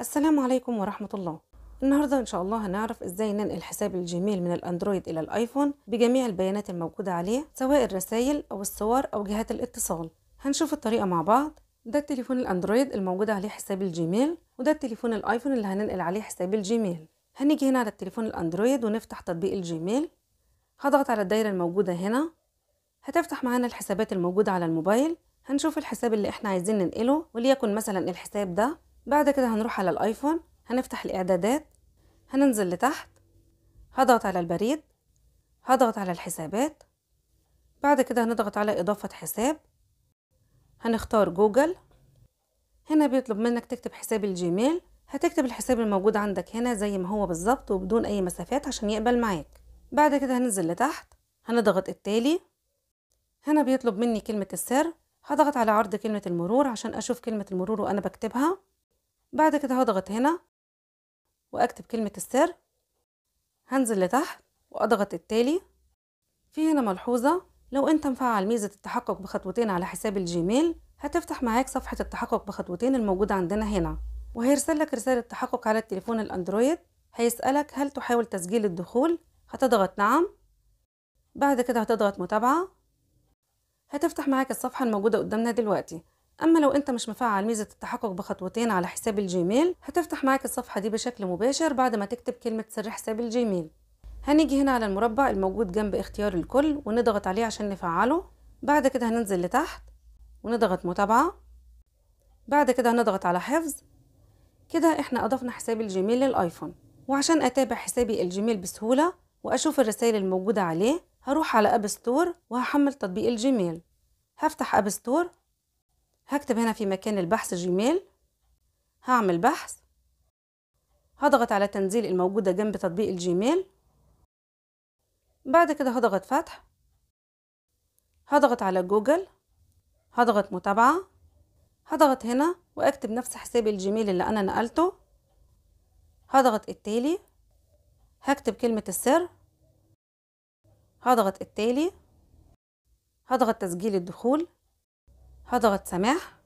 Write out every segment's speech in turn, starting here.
السلام عليكم ورحمة الله النهاردة إن شاء الله هنعرف إزاي ننقل حساب الجيميل من الأندرويد إلى الآيفون بجميع البيانات الموجودة عليه سواء الرسائل أو الصور أو جهات الاتصال هنشوف الطريقة مع بعض ده التليفون الأندرويد الموجود عليه حساب الجيميل وده التليفون الآيفون اللي هننقل عليه حساب الجيميل هنيجي هنا على التليفون الأندرويد ونفتح تطبيق الجيميل هضغط على الدايرة الموجودة هنا هتفتح معانا الحسابات الموجودة على الموبايل هنشوف الحساب اللي احنا عايزين ننقله وليكن مثلا الحساب ده بعد كده هنروح على الايفون هنفتح الاعدادات هننزل لتحت هضغط على البريد هضغط على الحسابات بعد كده هنضغط على اضافة حساب هنختار جوجل هنا بيطلب منك تكتب حساب الجيميل هتكتب الحساب الموجود عندك هنا زي ما هو بالظبط وبدون اي مسافات عشان يقبل معاك بعد كده هننزل لتحت هنضغط التالي هنا بيطلب مني كلمة السر هضغط على عرض كلمة المرور عشان أشوف كلمة المرور وأنا بكتبها بعد كده هضغط هنا واكتب كلمة السر هنزل لتحت واضغط التالي في هنا ملحوظة لو انت مفعل ميزة التحقق بخطوتين على حساب الجيميل هتفتح معاك صفحة التحقق بخطوتين الموجودة عندنا هنا وهيرسلك رسالة تحقق على التليفون الأندرويد هيسألك هل تحاول تسجيل الدخول هتضغط نعم بعد كده هتضغط متابعة هتفتح معاك الصفحة الموجودة قدامنا دلوقتي اما لو انت مش مفعل ميزه التحقق بخطوتين على حساب الجيميل هتفتح معاك الصفحه دي بشكل مباشر بعد ما تكتب كلمه سر حساب الجيميل هنيجي هنا على المربع الموجود جنب اختيار الكل ونضغط عليه عشان نفعله بعد كده هننزل لتحت ونضغط متابعه بعد كده هنضغط على حفظ كده احنا اضفنا حساب الجيميل للايفون وعشان اتابع حسابي الجيميل بسهوله واشوف الرسائل الموجوده عليه هروح على اب ستور وهحمل تطبيق الجيميل هفتح اب ستور هكتب هنا في مكان البحث جيميل هعمل بحث هضغط على تنزيل الموجودة جنب تطبيق الجيميل بعد كده هضغط فتح هضغط على جوجل هضغط متابعة هضغط هنا وأكتب نفس حساب الجيميل اللي أنا نقلته هضغط التالي هكتب كلمة السر هضغط التالي هضغط تسجيل الدخول هضغط سماح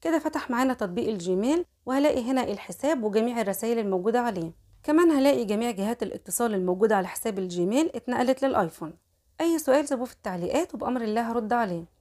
كده فتح معانا تطبيق الجيميل وهلاقي هنا الحساب وجميع الرسائل الموجودة عليه كمان هلاقي جميع جهات الاتصال الموجودة على حساب الجيميل اتنقلت للآيفون أي سؤال سيبوه في التعليقات وبأمر الله هرد عليه